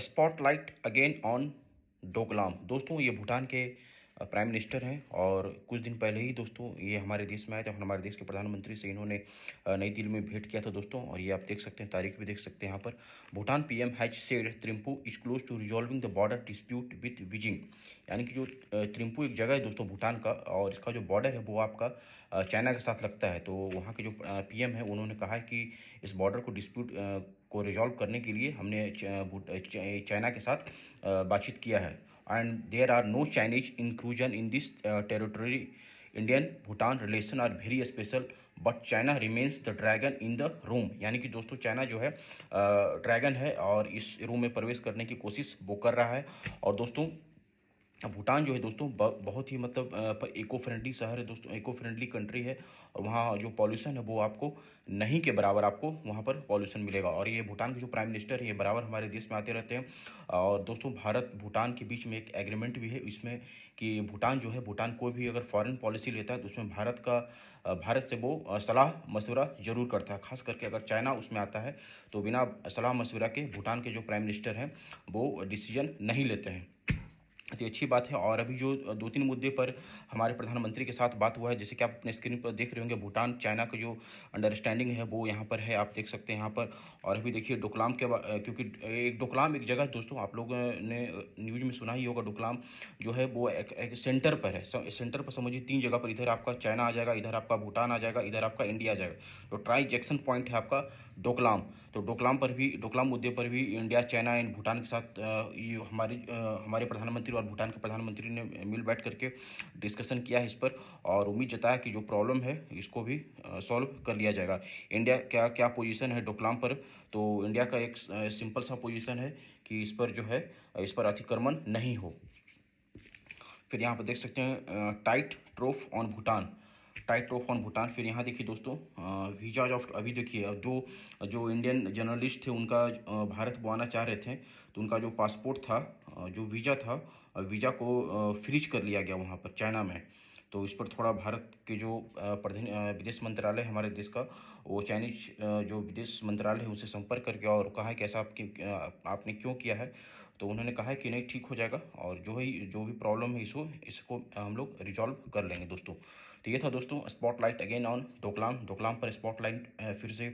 Spotlight again on Doklam दोस्तों ये भूटान के प्राइम मिनिस्टर हैं और कुछ दिन पहले ही दोस्तों ये हमारे देश में आए थे हमारे देश के प्रधानमंत्री से इन्होंने नई दिल्ली में भेंट किया था दोस्तों और ये आप देख सकते हैं तारीख भी देख सकते हैं यहाँ पर Bhutan P M has said Thimphu is close to resolving the border dispute with Beijing यानी कि जो त्रिम्पू एक जगह है दोस्तों भूटान का और इसका जो बॉर्डर है वो आपका चाइना के साथ लगता है तो वहाँ के जो एम है उन्होंने कहा है कि इस बॉर्डर को डिस्प्यूट को रिजॉल्व करने के लिए हमने चाइना के साथ बातचीत किया है and there are no Chinese inclusion in this uh, territory. इंडियन-भूटान relation are very special but China remains the dragon in the room यानी कि दोस्तों चाइना जो है ड्रैगन uh, है और इस रूम में प्रवेश करने की कोशिश वो कर रहा है और दोस्तों भूटान जो है दोस्तों बहुत ही मतलब इको फ्रेंडली शहर है दोस्तों इको फ्रेंडली कंट्री है और वहाँ जो पॉल्यूशन है वो आपको नहीं के बराबर आपको वहाँ पर पॉल्यूशन मिलेगा और ये भूटान के जो प्राइम मिनिस्टर है ये बराबर हमारे देश में आते रहते हैं और दोस्तों भारत भूटान के बीच में एक एग्रीमेंट भी है इसमें कि भूटान जो है भूटान कोई भी अगर फॉरन पॉलिसी लेता है तो उसमें भारत का भारत से वो सलाह मशवरा जरूर करता है खास करके अगर चाइना उसमें आता है तो बिना सलाह मशवरा के भूटान के जो प्राइम मिनिस्टर हैं वो डिसीजन नहीं लेते हैं तो अच्छी बात है और अभी जो दो तीन मुद्दे पर हमारे प्रधानमंत्री के साथ बात हुआ है जैसे कि आप अपने स्क्रीन पर देख रहे होंगे भूटान चाइना का जो अंडरस्टैंडिंग है वो यहाँ पर है आप देख सकते हैं यहाँ पर और अभी देखिए डोकलाम के क्योंकि एक डोकलाम एक जगह दोस्तों आप लोगों ने न्यूज में सुना ही होगा डोकलाम जो है वो एक, एक सेंटर पर है सेंटर पर समझिए तीन जगह पर इधर आपका चाइना आ जाएगा इधर आपका भूटान आ जाएगा इधर आपका इंडिया आ जाएगा तो ट्राई जैक्सन पॉइंट है आपका डोकलाम तो डोकलाम पर भी डोकलाम मुद्दे पर भी इंडिया चाइना एंड भूटान के साथ हमारे हमारे प्रधानमंत्री और भूटान के प्रधानमंत्री ने मिल बैठ करके डिस्कशन किया है इस पर और उम्मीद जताया कि जो प्रॉब्लम है इसको भी सॉल्व कर लिया जाएगा इंडिया क्या क्या पोजीशन है डोकलाम पर तो इंडिया का एक सिंपल सा पोजीशन है कि इस पर जो है इस पर अतिक्रमण नहीं हो फिर यहाँ पर देख सकते हैं tightrope on Bhutan tight of on Bhutan फिर यहाँ देखिए दोस्तों वीजा ऑफ अभी देखिए अब जो जो इंडियन जर्नलिस्ट थे उनका भारत वो आना चाह रहे थे तो उनका जो पासपोर्ट था जो वीज़ा था वीज़ा को फ्रीज कर लिया गया वहाँ पर चाइना में तो इस पर थोड़ा भारत के जो प्रधान विदेश मंत्रालय हमारे देश का वो चाइनीज जो विदेश मंत्रालय है उनसे संपर्क करके और कहा है कि ऐसा आपकी आपने क्यों किया है तो उन्होंने कहा है कि नहीं ठीक हो जाएगा और जो ही जो भी प्रॉब्लम है इसको इसको हम लोग रिजॉल्व कर लेंगे दोस्तों तो ये था दोस्तों spotlight again on Doklam Doklam पर स्पॉटलाइट फिर से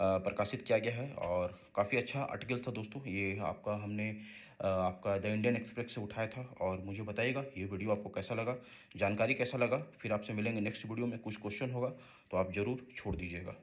प्रकाशित किया गया है और काफ़ी अच्छा आर्टिकल था दोस्तों ये आपका हमने आपका द इंडियन एक्सप्रेस से उठाया था और मुझे बताइएगा ये वीडियो आपको कैसा लगा जानकारी कैसा लगा फिर आपसे मिलेंगे नेक्स्ट वीडियो में कुछ क्वेश्चन होगा तो आप ज़रूर छोड़ दीजिएगा